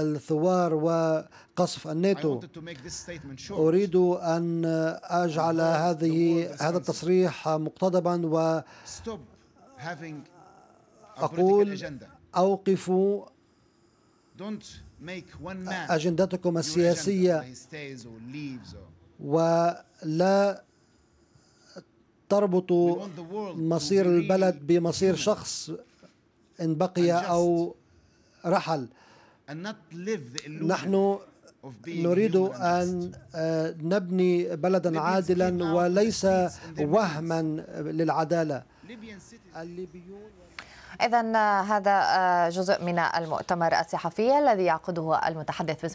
الثوار وقصف الناتو أريد أن أجعل هذه هذا التصريح مقتضبا و أقول أوقفوا أجندتكم السياسية ولا تربطوا مصير البلد بمصير شخص إن بقي أو رحل نحن نريد أن آه، نبني بلدا عادلا وليس وهما للعدالة الليبيون إذا آه، هذا آه، جزء من المؤتمر الصحفي الذي يعقده المتحدث